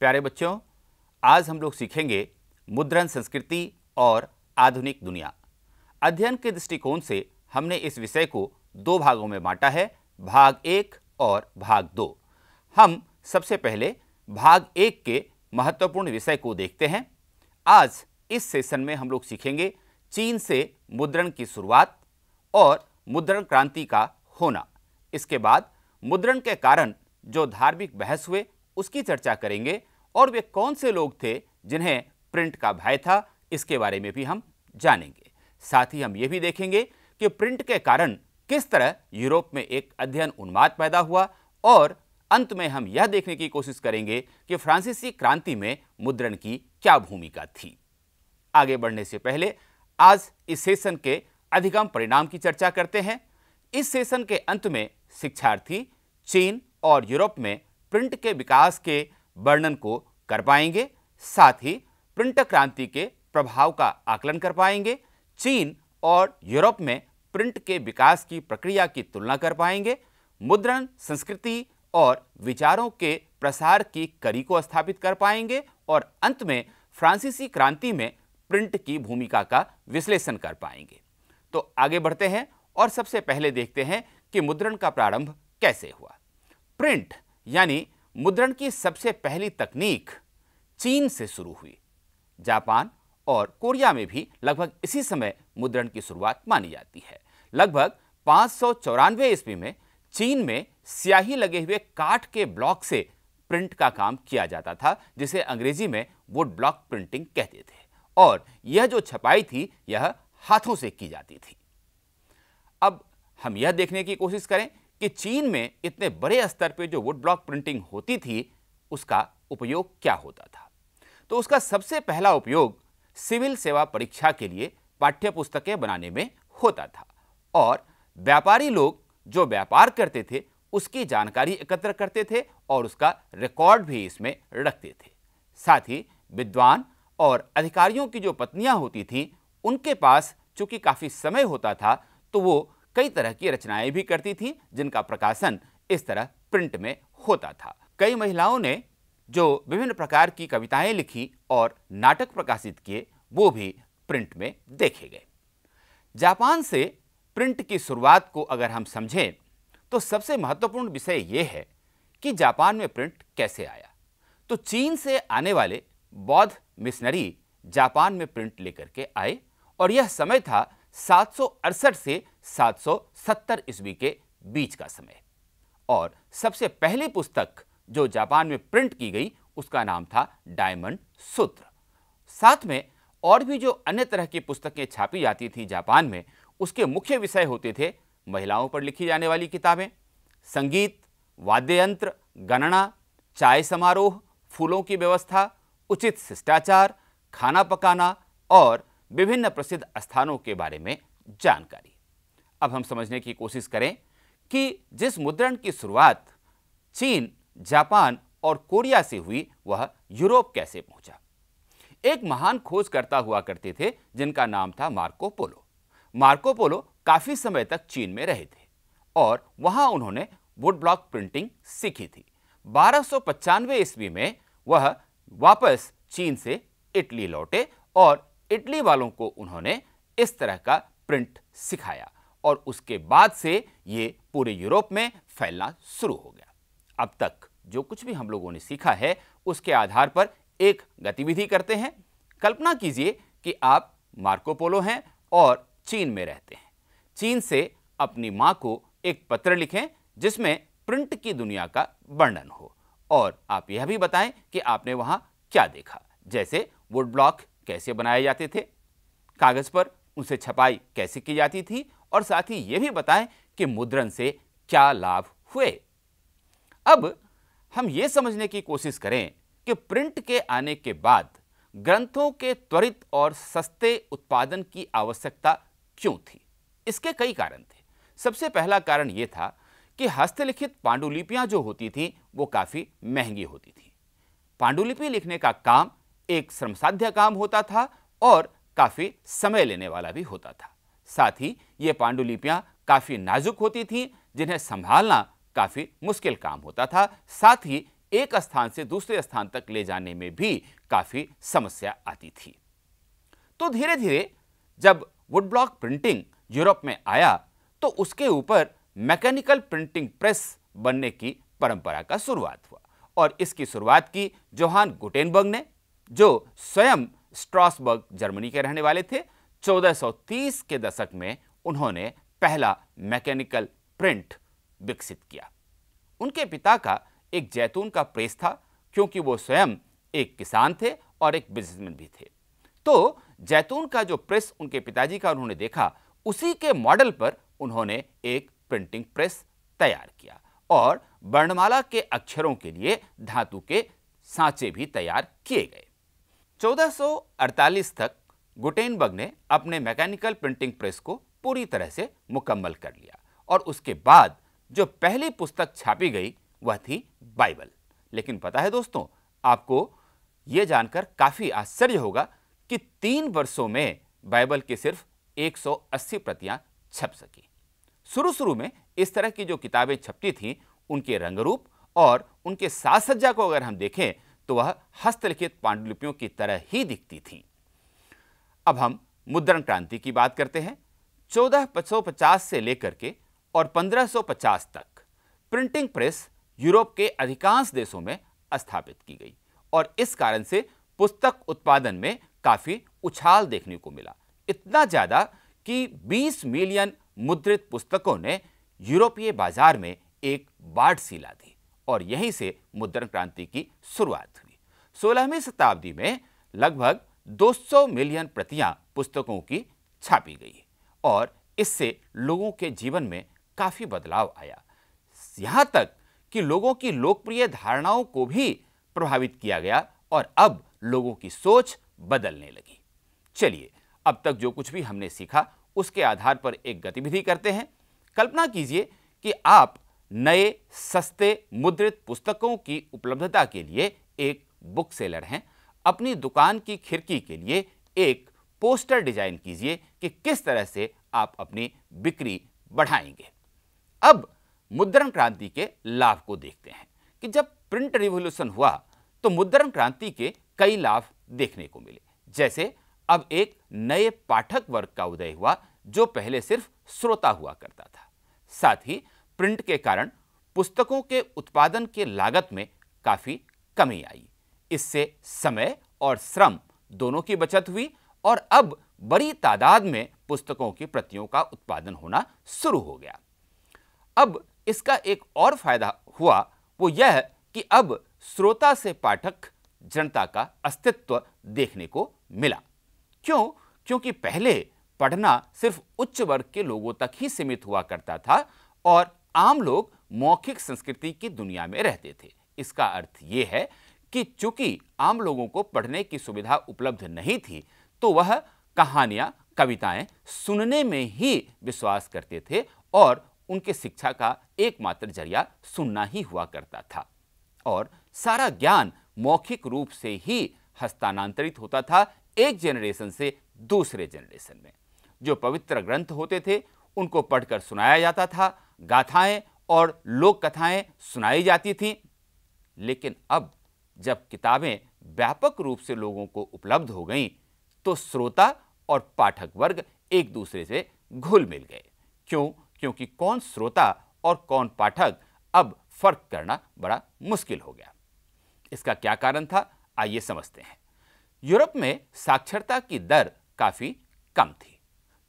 प्यारे बच्चों आज हम लोग सीखेंगे मुद्रण संस्कृति और आधुनिक दुनिया अध्ययन के दृष्टिकोण से हमने इस विषय को दो भागों में बांटा है भाग एक और भाग दो हम सबसे पहले भाग एक के महत्वपूर्ण विषय को देखते हैं आज इस सेशन में हम लोग सीखेंगे चीन से मुद्रण की शुरुआत और मुद्रण क्रांति का होना इसके बाद मुद्रण के कारण जो धार्मिक बहस हुए उसकी चर्चा करेंगे और वे कौन से लोग थे जिन्हें प्रिंट का भय था इसके बारे में भी हम जानेंगे साथ ही हम ये भी देखेंगे कि प्रिंट के कारण किस तरह यूरोप में एक अध्ययन उन्माद पैदा हुआ और अंत में हम यह देखने की कोशिश करेंगे कि फ्रांसीसी क्रांति में मुद्रण की क्या भूमिका थी आगे बढ़ने से पहले आज इस सेशन के अधिगम परिणाम की चर्चा करते हैं इस सेशन के अंत में शिक्षार्थी चीन और यूरोप में प्रिंट के विकास के वर्णन को कर पाएंगे साथ ही प्रिंट क्रांति के प्रभाव का आकलन कर पाएंगे चीन और यूरोप में प्रिंट के विकास की प्रक्रिया की तुलना कर पाएंगे मुद्रण संस्कृति और विचारों के प्रसार की कड़ी को स्थापित कर पाएंगे और अंत में फ्रांसीसी क्रांति में प्रिंट की भूमिका का विश्लेषण कर पाएंगे तो आगे बढ़ते हैं और सबसे पहले देखते हैं कि मुद्रण का प्रारंभ कैसे हुआ प्रिंट यानी मुद्रण की सबसे पहली तकनीक चीन से शुरू हुई जापान और कोरिया में भी लगभग इसी समय मुद्रण की शुरुआत मानी जाती है लगभग पाँच सौ ईस्वी में चीन में स्याही लगे हुए काठ के ब्लॉक से प्रिंट का काम किया जाता था जिसे अंग्रेजी में वुड ब्लॉक प्रिंटिंग कहते थे और यह जो छपाई थी यह हाथों से की जाती थी अब हम यह देखने की कोशिश करें कि चीन में इतने बड़े स्तर पे जो वुड ब्लॉक प्रिंटिंग होती थी उसका उपयोग क्या होता था तो उसका सबसे पहला उपयोग सिविल सेवा परीक्षा के लिए पाठ्य पुस्तकें बनाने में होता था और व्यापारी लोग जो व्यापार करते थे उसकी जानकारी एकत्र करते थे और उसका रिकॉर्ड भी इसमें रखते थे साथ ही विद्वान और अधिकारियों की जो पत्नियां होती थीं उनके पास चूंकि काफ़ी समय होता था तो वो कई तरह की रचनाएं भी करती थीं जिनका प्रकाशन इस तरह प्रिंट में होता था कई महिलाओं ने जो विभिन्न प्रकार की कविताएं लिखी और नाटक प्रकाशित किए वो भी प्रिंट में देखे गए जापान से प्रिंट की शुरुआत को अगर हम समझें तो सबसे महत्वपूर्ण विषय ये है कि जापान में प्रिंट कैसे आया तो चीन से आने वाले बौद्ध मिशनरी जापान में प्रिंट लेकर के आए और यह समय था सात से 770 ईस्वी के बीच का समय और सबसे पहली पुस्तक जो जापान में प्रिंट की गई उसका नाम था डायमंड सूत्र साथ में और भी जो अन्य तरह की पुस्तकें छापी जाती थी जापान में उसके मुख्य विषय होते थे महिलाओं पर लिखी जाने वाली किताबें संगीत वाद्य यंत्र गणना चाय समारोह फूलों की व्यवस्था उचित शिष्टाचार खाना पकाना और विभिन्न प्रसिद्ध स्थानों के बारे में जानकारी अब हम समझने की कोशिश करें कि जिस मुद्रण की शुरुआत चीन जापान और कोरिया से हुई वह यूरोप कैसे पहुंचा एक महान खोजकर्ता हुआ करते थे जिनका नाम था मार्को पोलो मार्को पोलो काफ़ी समय तक चीन में रहे थे और वहां उन्होंने वुड ब्लॉक प्रिंटिंग सीखी थी बारह सौ पचानवे ईस्वी में वह वापस चीन से इटली लौटे और इटली वालों को उन्होंने इस तरह का प्रिंट सिखाया और उसके बाद से ये पूरे यूरोप में फैलना शुरू हो गया अब तक जो कुछ भी हम लोगों ने सीखा है उसके आधार पर एक गतिविधि करते हैं कल्पना कीजिए कि आप मार्कोपोलो हैं और चीन में रहते हैं चीन से अपनी माँ को एक पत्र लिखें जिसमें प्रिंट की दुनिया का वर्णन हो और आप यह भी बताएं कि आपने वहाँ क्या देखा जैसे वुड ब्लॉक कैसे बनाए जाते थे कागज़ पर उनसे छपाई कैसे की जाती थी और साथ ही ये भी बताएं कि मुद्रण से क्या लाभ हुए अब हम ये समझने की कोशिश करें कि प्रिंट के आने के बाद ग्रंथों के त्वरित और सस्ते उत्पादन की आवश्यकता क्यों थी इसके कई कारण थे सबसे पहला कारण ये था कि हस्तलिखित पांडुलिपियां जो होती थीं वो काफ़ी महंगी होती थी पांडुलिपि लिखने का काम एक श्रमसाध्य काम होता था और काफ़ी समय लेने वाला भी होता था साथ ही ये पांडुलिपियाँ काफ़ी नाजुक होती थीं जिन्हें संभालना काफ़ी मुश्किल काम होता था साथ ही एक स्थान से दूसरे स्थान तक ले जाने में भी काफ़ी समस्या आती थी तो धीरे धीरे जब वुड ब्लॉक प्रिंटिंग यूरोप में आया तो उसके ऊपर मैकेनिकल प्रिंटिंग प्रेस बनने की परंपरा का शुरुआत हुआ और इसकी शुरुआत की जोहान गुटेनबर्ग ने जो स्वयं स्ट्रॉसबर्ग जर्मनी के रहने वाले थे 1430 के दशक में उन्होंने पहला मैकेनिकल प्रिंट विकसित किया उनके पिता का एक जैतून का प्रेस था क्योंकि वो स्वयं एक किसान थे और एक बिजनेसमैन भी थे तो जैतून का जो प्रेस उनके पिताजी का उन्होंने देखा उसी के मॉडल पर उन्होंने एक प्रिंटिंग प्रेस तैयार किया और वर्णमाला के अक्षरों के लिए धातु के सांचे भी तैयार किए गए 1448 तक गुटेनबर्ग ने अपने मैकेनिकल प्रिंटिंग प्रेस को पूरी तरह से मुकम्मल कर लिया और उसके बाद जो पहली पुस्तक छापी गई वह थी बाइबल लेकिन पता है दोस्तों आपको ये जानकर काफ़ी आश्चर्य होगा कि तीन वर्षों में बाइबल की सिर्फ 180 प्रतियां छप सकी शुरू शुरू में इस तरह की जो किताबें छपती थीं उनके रंगरूप और उनके साज सज्जा को अगर हम देखें तो वह हस्तलिखित पांडुलिपियों की तरह ही दिखती थीं अब हम मुद्रण क्रांति की बात करते हैं 1450 से लेकर के और 1550 तक प्रिंटिंग प्रेस यूरोप के अधिकांश देशों में स्थापित की गई और इस कारण से पुस्तक उत्पादन में काफ़ी उछाल देखने को मिला इतना ज़्यादा कि 20 मिलियन मुद्रित पुस्तकों ने यूरोपीय बाजार में एक बाढ़ सी ला दी और यहीं से मुद्रण क्रांति की शुरुआत हुई सोलहवीं शताब्दी में लगभग 200 मिलियन प्रतियां पुस्तकों की छापी गई और इससे लोगों के जीवन में काफ़ी बदलाव आया यहाँ तक कि लोगों की लोकप्रिय धारणाओं को भी प्रभावित किया गया और अब लोगों की सोच बदलने लगी चलिए अब तक जो कुछ भी हमने सीखा उसके आधार पर एक गतिविधि करते हैं कल्पना कीजिए कि आप नए सस्ते मुद्रित पुस्तकों की उपलब्धता के लिए एक बुक सेलर हैं अपनी दुकान की खिड़की के लिए एक पोस्टर डिजाइन कीजिए कि किस तरह से आप अपनी बिक्री बढ़ाएंगे अब मुद्रण क्रांति के लाभ को देखते हैं कि जब प्रिंट रिवोल्यूशन हुआ तो मुद्रण क्रांति के कई लाभ देखने को मिले जैसे अब एक नए पाठक वर्ग का उदय हुआ जो पहले सिर्फ श्रोता हुआ करता था साथ ही प्रिंट के कारण पुस्तकों के उत्पादन के लागत में काफ़ी कमी आई इससे समय और श्रम दोनों की बचत हुई और अब बड़ी तादाद में पुस्तकों की प्रतियों का उत्पादन होना शुरू हो गया अब इसका एक और फायदा हुआ वो यह कि अब श्रोता से पाठक जनता का अस्तित्व देखने को मिला क्यों क्योंकि पहले पढ़ना सिर्फ उच्च वर्ग के लोगों तक ही सीमित हुआ करता था और आम लोग मौखिक संस्कृति की दुनिया में रहते थे इसका अर्थ यह है कि चूंकि आम लोगों को पढ़ने की सुविधा उपलब्ध नहीं थी तो वह कहानियाँ कविताएं सुनने में ही विश्वास करते थे और उनके शिक्षा का एकमात्र जरिया सुनना ही हुआ करता था और सारा ज्ञान मौखिक रूप से ही हस्तांतरित होता था एक जेनरेशन से दूसरे जेनरेशन में जो पवित्र ग्रंथ होते थे उनको पढ़कर सुनाया जाता था गाथाएं और लोक कथाएं सुनाई जाती थीं लेकिन अब जब किताबें व्यापक रूप से लोगों को उपलब्ध हो गईं तो श्रोता और पाठक वर्ग एक दूसरे से घुल मिल गए क्यों क्योंकि कौन श्रोता और कौन पाठक अब फर्क करना बड़ा मुश्किल हो गया इसका क्या कारण था आइए समझते हैं यूरोप में साक्षरता की दर काफी कम थी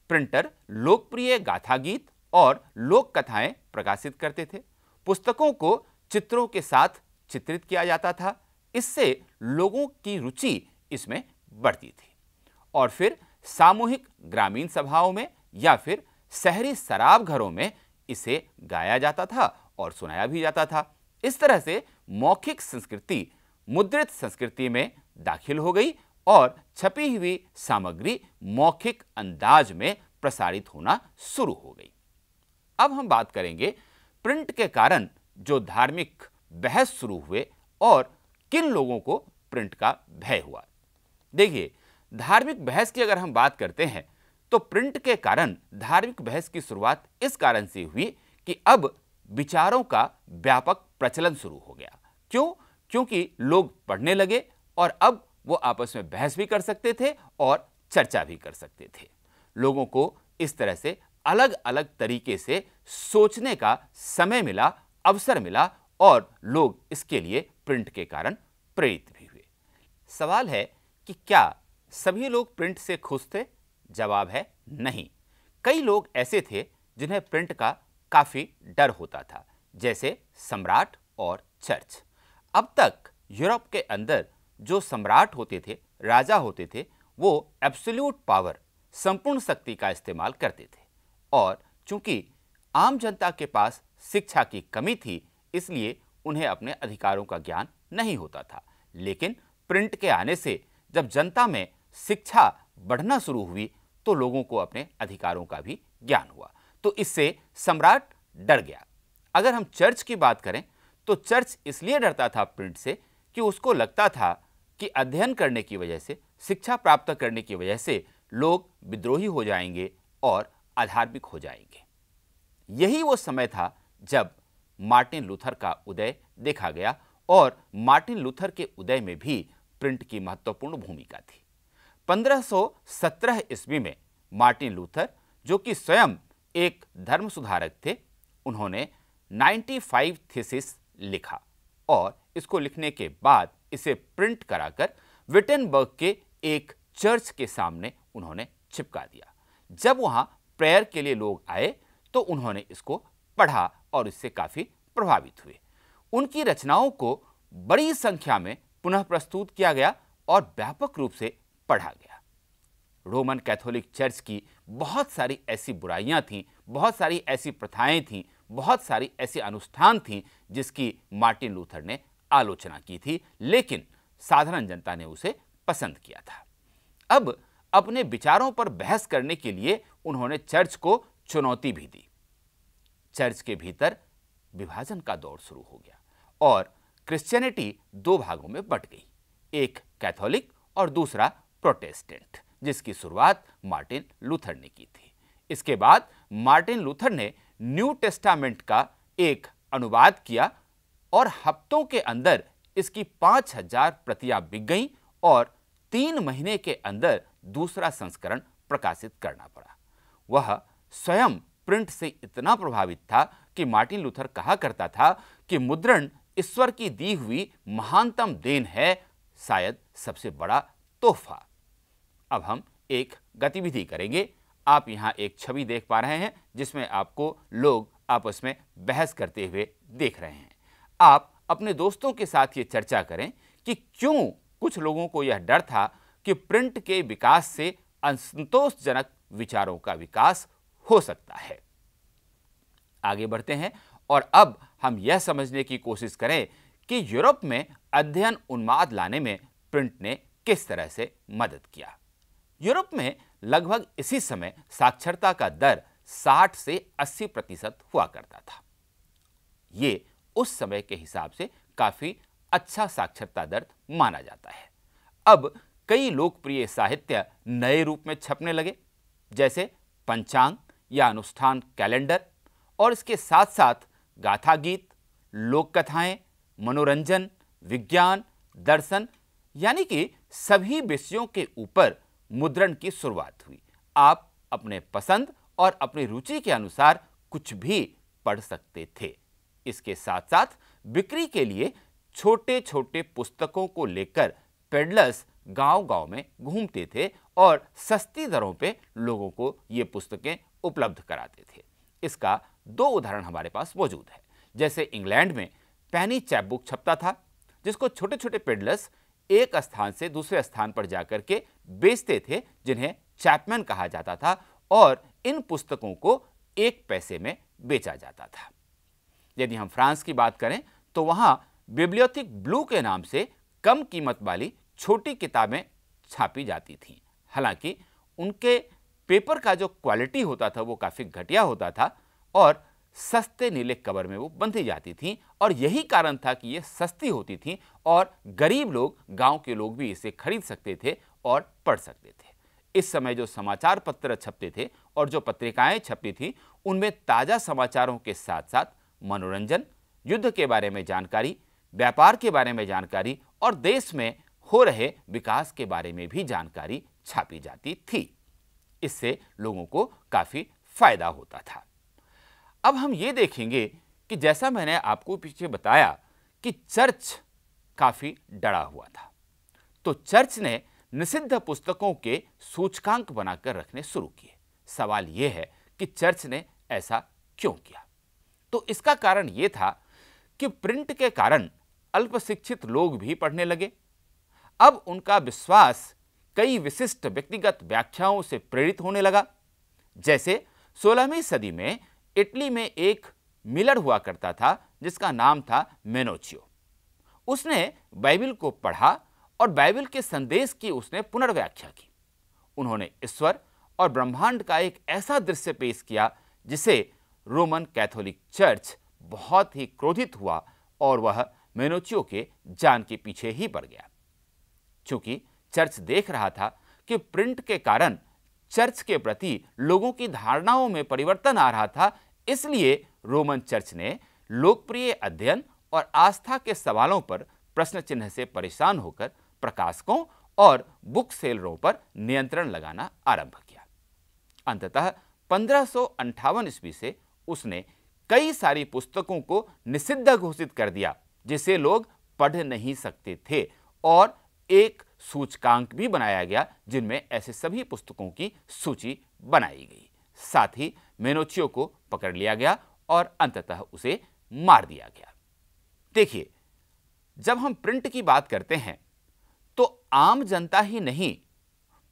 प्रिंटर लोकप्रिय गाथा गीत और लोक कथाएं प्रकाशित करते थे पुस्तकों को चित्रों के साथ चित्रित किया जाता था इससे लोगों की रुचि इसमें बढ़ती थी और फिर सामूहिक ग्रामीण सभाओं में या फिर शहरी शराब घरों में इसे गाया जाता था और सुनाया भी जाता था इस तरह से मौखिक संस्कृति मुद्रित संस्कृति में दाखिल हो गई और छपी हुई सामग्री मौखिक अंदाज में प्रसारित होना शुरू हो गई अब हम बात करेंगे प्रिंट के कारण जो धार्मिक बहस शुरू हुए और किन लोगों को प्रिंट का भय हुआ देखिए धार्मिक बहस की अगर हम बात करते हैं तो प्रिंट के कारण धार्मिक बहस की शुरुआत इस कारण से हुई कि अब विचारों का व्यापक प्रचलन शुरू हो गया क्यों क्योंकि लोग पढ़ने लगे और अब वो आपस में बहस भी कर सकते थे और चर्चा भी कर सकते थे लोगों को इस तरह से अलग अलग तरीके से सोचने का समय मिला अवसर मिला और लोग इसके लिए प्रिंट के कारण प्रेरित भी हुए सवाल है कि क्या सभी लोग प्रिंट से खुश थे जवाब है नहीं कई लोग ऐसे थे जिन्हें प्रिंट का काफ़ी डर होता था जैसे सम्राट और चर्च अब तक यूरोप के अंदर जो सम्राट होते थे राजा होते थे वो एब्सोल्यूट पावर संपूर्ण शक्ति का इस्तेमाल करते थे और चूंकि आम जनता के पास शिक्षा की कमी थी इसलिए उन्हें अपने अधिकारों का ज्ञान नहीं होता था लेकिन प्रिंट के आने से जब जनता में शिक्षा बढ़ना शुरू हुई तो लोगों को अपने अधिकारों का भी ज्ञान हुआ तो इससे सम्राट डर गया अगर हम चर्च की बात करें तो चर्च इसलिए डरता था प्रिंट से कि उसको लगता था कि अध्ययन करने की वजह से शिक्षा प्राप्त करने की वजह से लोग विद्रोही हो जाएंगे और आधार्मिक हो जाएंगे यही वो समय था जब मार्टिन लूथर का उदय देखा गया और मार्टिन लूथर के उदय में भी प्रिंट की महत्वपूर्ण भूमिका थी 1517 ईस्वी में मार्टिन लूथर जो कि स्वयं एक धर्म सुधारक थे उन्होंने 95 थीसिस लिखा और इसको लिखने के बाद इसे प्रिंट कराकर विटेनबर्ग के एक चर्च के सामने उन्होंने छिपका दिया जब वहां प्रेयर के लिए लोग आए तो उन्होंने इसको पढ़ा और इससे काफ़ी प्रभावित हुए उनकी रचनाओं को बड़ी संख्या में पुनः प्रस्तुत किया गया और व्यापक रूप से पढ़ा गया रोमन कैथोलिक चर्च की बहुत सारी ऐसी बुराइयां थीं बहुत सारी ऐसी प्रथाएं थीं बहुत सारी ऐसे अनुष्ठान थीं जिसकी मार्टिन लूथर ने आलोचना की थी लेकिन साधारण जनता ने उसे पसंद किया था अब अपने विचारों पर बहस करने के लिए उन्होंने चर्च को चुनौती भी दी चर्च के भीतर विभाजन का दौर शुरू हो गया और क्रिश्चियनिटी दो भागों में बट गई एक कैथोलिक और दूसरा प्रोटेस्टेंट जिसकी शुरुआत मार्टिन लूथर ने की थी इसके बाद मार्टिन लूथर ने न्यू टेस्टामेंट का एक अनुवाद किया और हफ्तों के अंदर इसकी पाँच हजार प्रतियां बिक गई और तीन महीने के अंदर दूसरा संस्करण प्रकाशित करना पड़ा वह स्वयं प्रिंट से इतना प्रभावित था कि मार्टिन लूथर कहा करता था कि मुद्रण ईश्वर की दी हुई महानतम देन है शायद सबसे बड़ा तोहफा अब हम एक गतिविधि करेंगे आप यहाँ एक छवि देख पा रहे हैं जिसमें आपको लोग आपस में बहस करते हुए देख रहे हैं आप अपने दोस्तों के साथ ये चर्चा करें कि क्यों कुछ लोगों को यह डर था कि प्रिंट के विकास से असंतोषजनक विचारों का विकास हो सकता है आगे बढ़ते हैं और अब हम यह समझने की कोशिश करें कि यूरोप में अध्ययन उन्माद लाने में प्रिंट ने किस तरह से मदद किया यूरोप में लगभग इसी समय साक्षरता का दर 60 से 80 प्रतिशत हुआ करता था ये उस समय के हिसाब से काफी अच्छा साक्षरता दर माना जाता है अब कई लोकप्रिय साहित्य नए रूप में छपने लगे जैसे पंचांग या अनुष्ठान कैलेंडर और इसके साथ साथ गाथा गीत लोक कथाएं मनोरंजन विज्ञान दर्शन यानी कि सभी विषयों के ऊपर मुद्रण की शुरुआत हुई आप अपने पसंद और अपनी रुचि के अनुसार कुछ भी पढ़ सकते थे इसके साथ साथ बिक्री के लिए छोटे छोटे पुस्तकों को लेकर पेडलर्स गांव-गांव में घूमते थे और सस्ती दरों पे लोगों को ये पुस्तकें उपलब्ध कराते थे इसका दो उदाहरण हमारे पास मौजूद है जैसे इंग्लैंड में पैनी चैपबुक छपता था जिसको छोटे छोटे पेडलर्स एक स्थान से दूसरे स्थान पर जाकर के बेचते थे जिन्हें चैपमैन कहा जाता था और इन पुस्तकों को एक पैसे में बेचा जाता था यदि हम फ्रांस की बात करें तो वहाँ बिब्लियोथिक ब्लू के नाम से कम कीमत वाली छोटी किताबें छापी जाती थीं हालांकि उनके पेपर का जो क्वालिटी होता था वो काफ़ी घटिया होता था और सस्ते नीले कवर में वो बंधी जाती थी और यही कारण था कि ये सस्ती होती थी और गरीब लोग गांव के लोग भी इसे खरीद सकते थे और पढ़ सकते थे इस समय जो समाचार पत्र छपते थे और जो पत्रिकाएं छपती थी उनमें ताज़ा समाचारों के साथ साथ मनोरंजन युद्ध के बारे में जानकारी व्यापार के बारे में जानकारी और देश में हो रहे विकास के बारे में भी जानकारी छापी जाती थी इससे लोगों को काफ़ी फ़ायदा होता था अब हम ये देखेंगे कि जैसा मैंने आपको पीछे बताया कि चर्च काफ़ी डरा हुआ था तो चर्च ने निषिद्ध पुस्तकों के सूचकांक बनाकर रखने शुरू किए सवाल यह है कि चर्च ने ऐसा क्यों किया तो इसका कारण ये था कि प्रिंट के कारण अल्पशिक्षित लोग भी पढ़ने लगे अब उनका विश्वास कई विशिष्ट व्यक्तिगत व्याख्याओं से प्रेरित होने लगा जैसे सोलहवीं सदी में इटली में एक मिलर हुआ करता था जिसका नाम था मेनोचियो उसने बाइबिल को पढ़ा और बाइबिल के संदेश की उसने पुनर्व्याख्या की उन्होंने ईश्वर और ब्रह्मांड का एक ऐसा दृश्य पेश किया जिसे रोमन कैथोलिक चर्च बहुत ही क्रोधित हुआ और वह मेनोचियो के जान के पीछे ही पड़ गया क्योंकि चर्च देख रहा था कि प्रिंट के कारण चर्च के प्रति लोगों की धारणाओं में परिवर्तन आ रहा था इसलिए रोमन चर्च ने लोकप्रिय अध्ययन और आस्था के सवालों पर प्रश्न चिन्ह से परेशान होकर प्रकाशकों और बुक सेलरों पर नियंत्रण लगाना आरंभ किया अंततः पंद्रह ईस्वी से उसने कई सारी पुस्तकों को निषिद्ध घोषित कर दिया जिसे लोग पढ़ नहीं सकते थे और एक सूचकांक भी बनाया गया जिनमें ऐसे सभी पुस्तकों की सूची बनाई गई साथ ही मेनोचियो को पकड़ लिया गया और अंततः उसे मार दिया गया देखिए जब हम प्रिंट की बात करते हैं तो आम जनता ही नहीं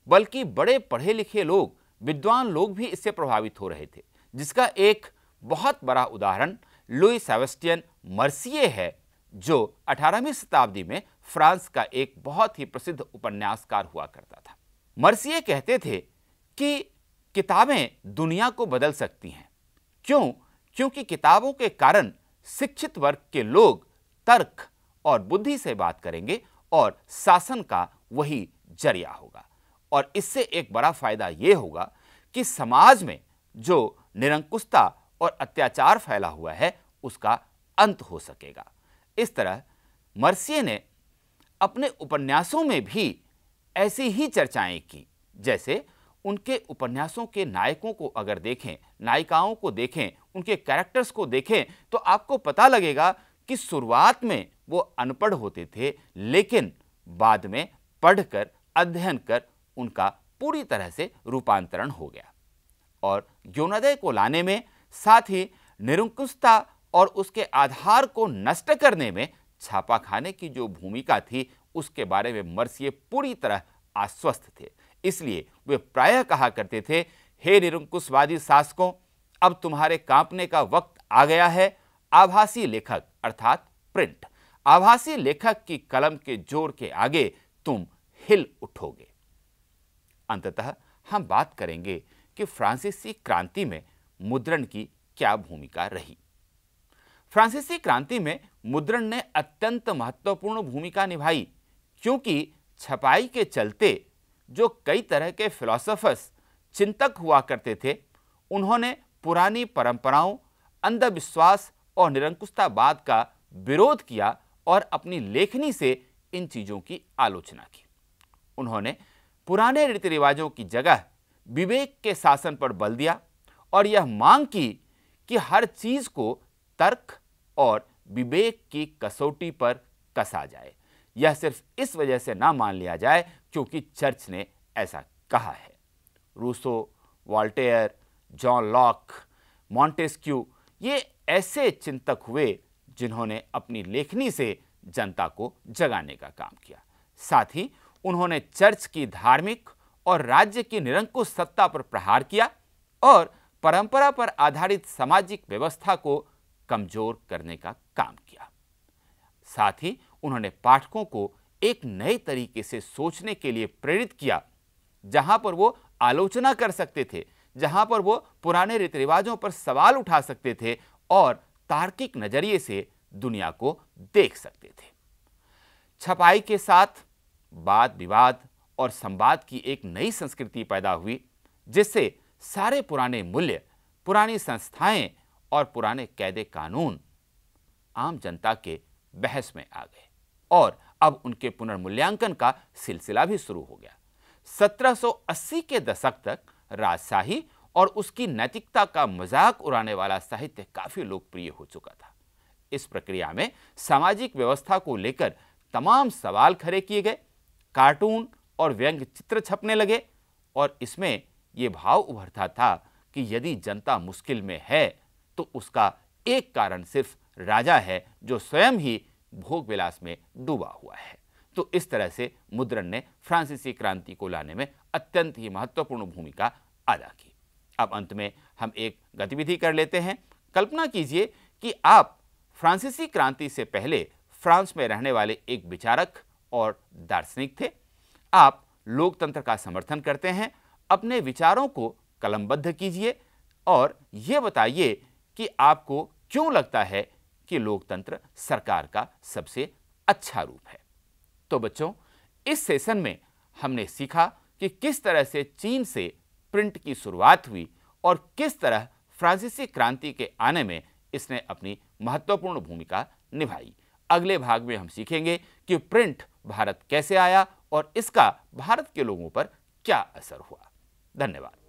बल्कि बड़े पढ़े लिखे लोग विद्वान लोग भी इससे प्रभावित हो रहे थे जिसका एक बहुत बड़ा उदाहरण लुई सेवेस्टियन मर्सिए है जो 18वीं शताब्दी में फ्रांस का एक बहुत ही प्रसिद्ध उपन्यासकार हुआ करता था मर्सिए कहते थे कि किताबें दुनिया को बदल सकती हैं क्यों क्योंकि किताबों के कारण शिक्षित वर्ग के लोग तर्क और बुद्धि से बात करेंगे और शासन का वही जरिया होगा और इससे एक बड़ा फायदा ये होगा कि समाज में जो निरंकुशता और अत्याचार फैला हुआ है उसका अंत हो सकेगा इस तरह मर्सिए ने अपने उपन्यासों में भी ऐसी ही चर्चाएं की जैसे उनके उपन्यासों के नायकों को अगर देखें नायिकाओं को देखें उनके कैरेक्टर्स को देखें तो आपको पता लगेगा कि शुरुआत में वो अनपढ़ होते थे लेकिन बाद में पढ़कर अध्ययन कर उनका पूरी तरह से रूपांतरण हो गया और ज्ञानोदय को लाने में साथ ही निरंकुशता और उसके आधार को नष्ट करने में छापाखाने की जो भूमिका थी उसके बारे में मर्सिए पूरी तरह आश्वस्त थे इसलिए वे प्रायः कहा करते थे हे निरंकुशवादी शासकों अब तुम्हारे कांपने का वक्त आ गया है आभासी लेखक अर्थात प्रिंट आभासी लेखक की कलम के जोर के आगे तुम हिल उठोगे अंततः हम बात करेंगे कि फ्रांसीसी क्रांति में मुद्रण की क्या भूमिका रही फ्रांसीसी क्रांति में मुद्रण ने अत्यंत महत्वपूर्ण भूमिका निभाई क्योंकि छपाई के चलते जो कई तरह के फिलोसोफर्स चिंतक हुआ करते थे उन्होंने पुरानी परंपराओं अंधविश्वास और निरंकुशतावाद का विरोध किया और अपनी लेखनी से इन चीज़ों की आलोचना की उन्होंने पुराने रीति रिवाजों की जगह विवेक के शासन पर बल दिया और यह मांग की कि हर चीज़ को तर्क और विवेक की कसौटी पर कसा जाए यह सिर्फ इस वजह से ना मान लिया जाए क्योंकि चर्च ने ऐसा कहा है Rousseau Voltaire John Locke Montesquieu ये ऐसे चिंतक हुए जिन्होंने अपनी लेखनी से जनता को जगाने का काम किया साथ ही उन्होंने चर्च की धार्मिक और राज्य की निरंकुश सत्ता पर प्रहार किया और परंपरा पर आधारित सामाजिक व्यवस्था को कमजोर करने का काम किया साथ ही उन्होंने पाठकों को एक नए तरीके से सोचने के लिए प्रेरित किया जहां पर वो आलोचना कर सकते थे जहां पर वो पुराने रीति रिवाजों पर सवाल उठा सकते थे और तार्किक नजरिए से दुनिया को देख सकते थे छपाई के साथ वाद विवाद और संवाद की एक नई संस्कृति पैदा हुई जिससे सारे पुराने मूल्य पुरानी संस्थाएं और पुराने कैदे कानून आम जनता के बहस में आ गए और अब उनके पुनर्मूल्यांकन का सिलसिला भी शुरू हो गया 1780 के दशक तक राजशाही और उसकी नैतिकता का मजाक उड़ाने वाला साहित्य काफी लोकप्रिय हो चुका था इस प्रक्रिया में सामाजिक व्यवस्था को लेकर तमाम सवाल खड़े किए गए कार्टून और व्यंग चित्र छपने लगे और इसमें यह भाव उभरता था कि यदि जनता मुश्किल में है तो उसका एक कारण सिर्फ राजा है जो स्वयं ही भोग विलास में डूबा हुआ है तो इस तरह से मुद्रण ने फ्रांसीसी क्रांति को लाने में अत्यंत ही महत्वपूर्ण भूमिका अदा की अब अंत में हम एक गतिविधि कर लेते हैं कल्पना कीजिए कि आप फ्रांसीसी क्रांति से पहले फ्रांस में रहने वाले एक विचारक और दार्शनिक थे आप लोकतंत्र का समर्थन करते हैं अपने विचारों को कलमबद्ध कीजिए और ये बताइए कि आपको क्यों लगता है कि लोकतंत्र सरकार का सबसे अच्छा रूप है तो बच्चों इस सेशन में हमने सीखा कि किस तरह से चीन से प्रिंट की शुरुआत हुई और किस तरह फ्रांसीसी क्रांति के आने में इसने अपनी महत्वपूर्ण भूमिका निभाई अगले भाग में हम सीखेंगे कि प्रिंट भारत कैसे आया और इसका भारत के लोगों पर क्या असर हुआ धन्यवाद